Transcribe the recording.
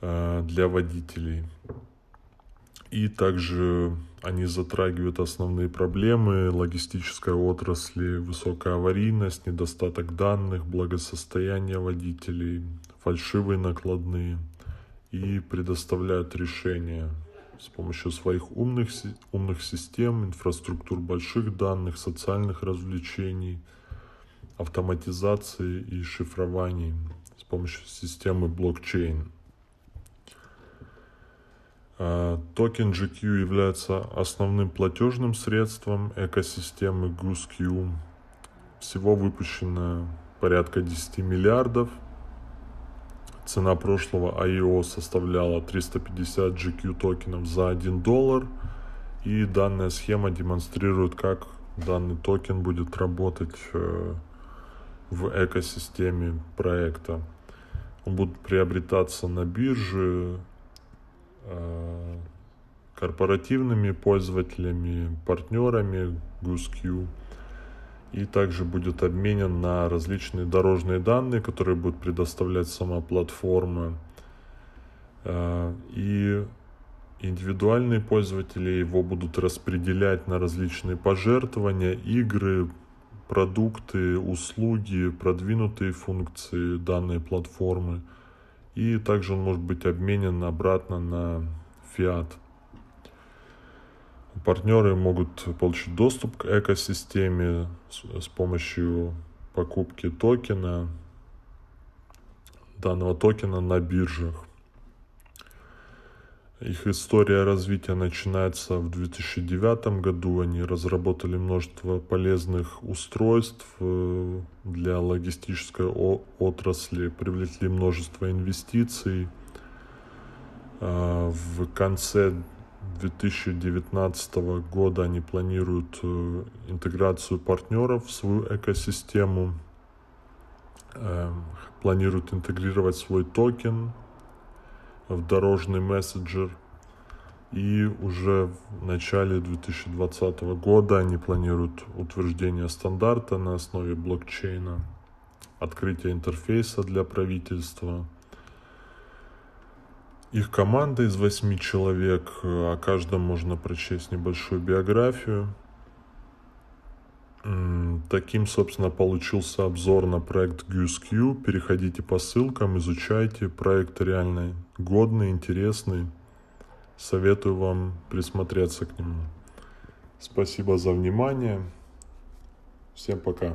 Э, для водителей. И также они затрагивают основные проблемы логистической отрасли, высокая аварийность, недостаток данных, благосостояние водителей, фальшивые накладные и предоставляют решения с помощью своих умных, умных систем, инфраструктур больших данных, социальных развлечений, автоматизации и шифрований с помощью системы блокчейн. Э, токен GQ является основным платежным средством экосистемы GooseQ. Всего выпущено порядка 10 миллиардов. Цена прошлого IEO составляла 350 GQ токенов за 1 доллар. И данная схема демонстрирует, как данный токен будет работать э, в экосистеме проекта. Он будет приобретаться на бирже, Э, корпоративными пользователями, партнерами GooseQ. И также будет обменен на различные дорожные данные, которые будет предоставлять сама платформа. Э, и индивидуальные пользователи его будут распределять на различные пожертвования, игры, продукты, услуги, продвинутые функции данной платформы – и также он может быть обменен обратно на фиат. Партнеры могут получить доступ к экосистеме с помощью покупки токена, данного токена на биржах. Их история развития начинается в 2009 году. Они разработали множество полезных устройств э, для логистической отрасли, привлекли множество инвестиций. А, в конце 2019 года они планируют э, интеграцию партнеров в свою экосистему, эм, планируют интегрировать свой токен – в дорожный мессенджер. И уже в начале 2020 года они планируют утверждение стандарта на основе блокчейна, открытие интерфейса для правительства. Их команда из восьми человек, о а каждом можно прочесть небольшую биографию таким, собственно, получился обзор на проект GUSQ. Переходите по ссылкам, изучайте. Проект реальный, годный, интересный. Советую вам присмотреться к нему. Спасибо за внимание. Всем пока.